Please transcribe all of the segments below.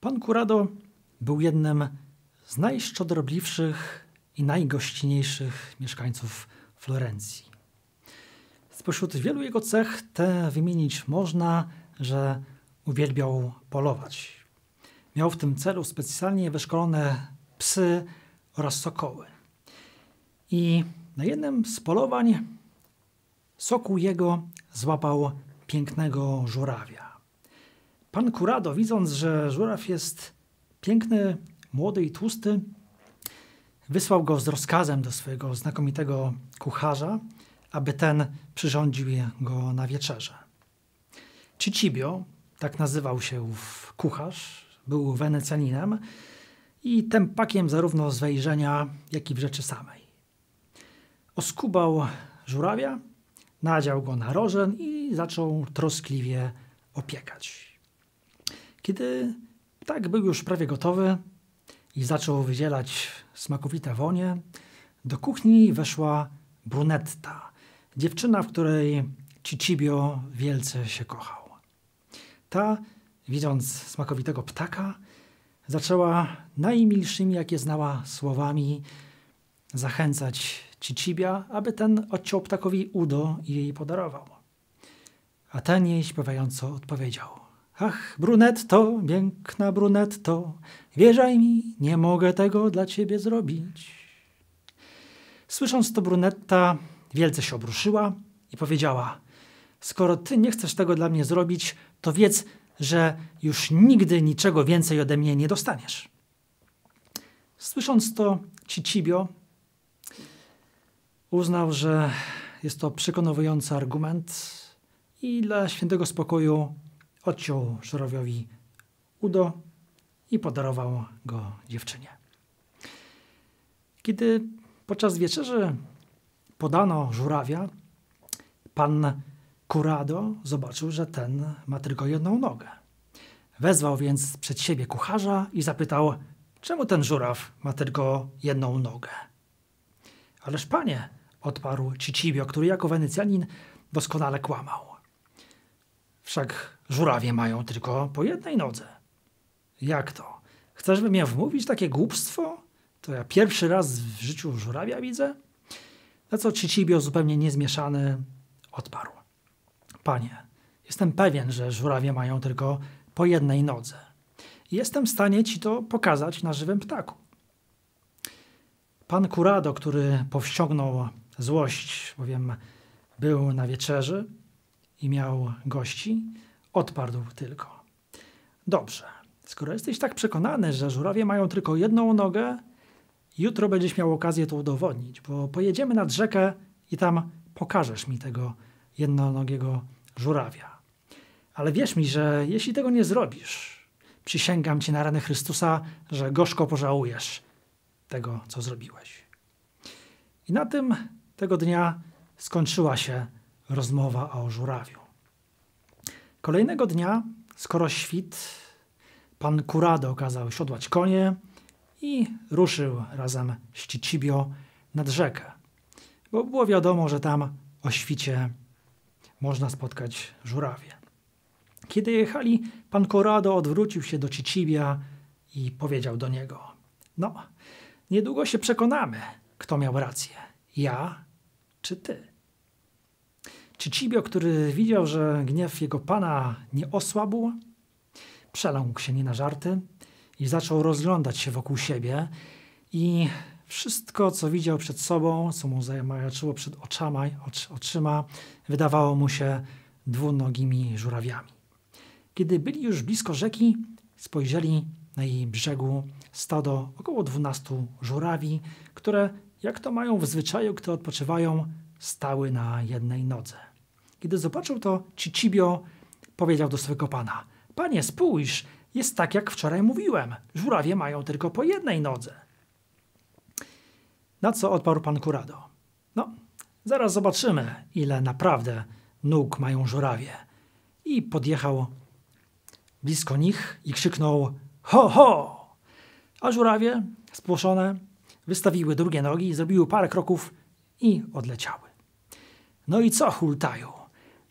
Pan Kurado był jednym z najszczodrobliwszych i najgościnniejszych mieszkańców Florencji. Spośród wielu jego cech te wymienić można, że uwielbiał polować. Miał w tym celu specjalnie wyszkolone psy oraz sokoły. I na jednym z polowań sokół jego złapał pięknego żurawia. Pan Kurado, widząc, że żuraw jest piękny, młody i tłusty, wysłał go z rozkazem do swojego znakomitego kucharza, aby ten przyrządził go na wieczerze. Cicibio, tak nazywał się kucharz, był Wenecjaninem i tempakiem zarówno z wejrzenia, jak i w rzeczy samej. Oskubał żurawia, nadział go na rożen i zaczął troskliwie opiekać. Kiedy ptak był już prawie gotowy i zaczął wydzielać smakowite wonie, do kuchni weszła brunetta, dziewczyna, w której Cicibio wielce się kochał. Ta, widząc smakowitego ptaka, zaczęła najmilszymi, jakie znała, słowami zachęcać Cicibia, aby ten odciął ptakowi udo i jej podarował. A ten jej śpiewająco odpowiedział – Ach, brunetto, piękna brunetto, wierzaj mi, nie mogę tego dla ciebie zrobić. Słysząc to, brunetta wielce się obruszyła i powiedziała: Skoro ty nie chcesz tego dla mnie zrobić, to wiedz, że już nigdy niczego więcej ode mnie nie dostaniesz. Słysząc to, Cicibio uznał, że jest to przekonujący argument i dla świętego spokoju odciął Szerowiowi udo i podarował go dziewczynie. Kiedy podczas wieczerzy podano żurawia, pan Kurado zobaczył, że ten ma tylko jedną nogę. Wezwał więc przed siebie kucharza i zapytał, czemu ten żuraw ma tylko jedną nogę. Ależ panie, odparł Cicibio, który jako Wenecjanin doskonale kłamał. Wszak Żurawie mają tylko po jednej nodze. Jak to? Chcesz bym miał wmówić takie głupstwo? To ja pierwszy raz w życiu żurawia widzę? Na co Cicibio zupełnie niezmieszany odparł. Panie, jestem pewien, że żurawie mają tylko po jednej nodze. Jestem w stanie ci to pokazać na żywym ptaku. Pan Kurado, który powściągnął złość, bowiem był na wieczerzy i miał gości, Odparł tylko. Dobrze, skoro jesteś tak przekonany, że żurawie mają tylko jedną nogę, jutro będziesz miał okazję to udowodnić, bo pojedziemy nad rzekę i tam pokażesz mi tego jednonogiego żurawia. Ale wierz mi, że jeśli tego nie zrobisz, przysięgam ci na rany Chrystusa, że gorzko pożałujesz tego, co zrobiłeś. I na tym tego dnia skończyła się rozmowa o żurawiu. Kolejnego dnia, skoro świt, pan Kurado kazał siodłać konie i ruszył razem z Cicibio nad rzekę, bo było wiadomo, że tam o świcie można spotkać żurawie. Kiedy jechali, pan Kurado odwrócił się do Cicibia i powiedział do niego: No, niedługo się przekonamy, kto miał rację, ja czy ty. Czy Cibio, który widział, że gniew jego pana nie osłabł, przeląkł się nie na żarty i zaczął rozglądać się wokół siebie i wszystko, co widział przed sobą, co mu zajmajaczyło przed oczami, oczyma, wydawało mu się dwunogimi żurawiami. Kiedy byli już blisko rzeki, spojrzeli na jej brzegu stado około dwunastu żurawi, które, jak to mają w zwyczaju, gdy odpoczywają, stały na jednej nodze. Kiedy zobaczył to, Cicibio powiedział do swego pana: Panie, spójrz, jest tak jak wczoraj mówiłem. Żurawie mają tylko po jednej nodze. Na co odparł pan Kurado? No, zaraz zobaczymy, ile naprawdę nóg mają żurawie. I podjechał blisko nich i krzyknął: Ho, ho! A żurawie, spłoszone, wystawiły drugie nogi, zrobiły parę kroków i odleciały. No i co hultają?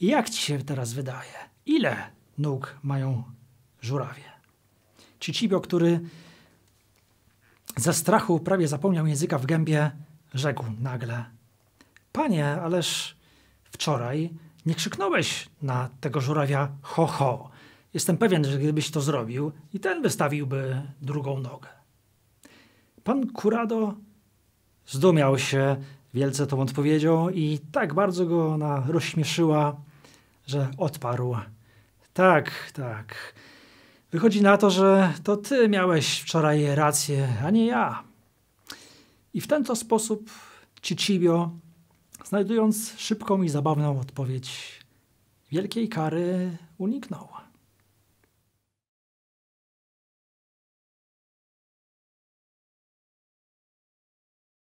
jak ci się teraz wydaje, ile nóg mają żurawie? Cicibio, który ze strachu prawie zapomniał języka w gębie, rzekł nagle: Panie, ależ wczoraj nie krzyknąłeś na tego żurawia ho, ho. Jestem pewien, że gdybyś to zrobił, i ten wystawiłby drugą nogę. Pan Kurado zdumiał się wielce tą odpowiedzią i tak bardzo go ona rozśmieszyła, że odparł. Tak, tak. Wychodzi na to, że to ty miałeś wczoraj rację, a nie ja. I w ten to sposób Cicibio, znajdując szybką i zabawną odpowiedź, wielkiej kary uniknął.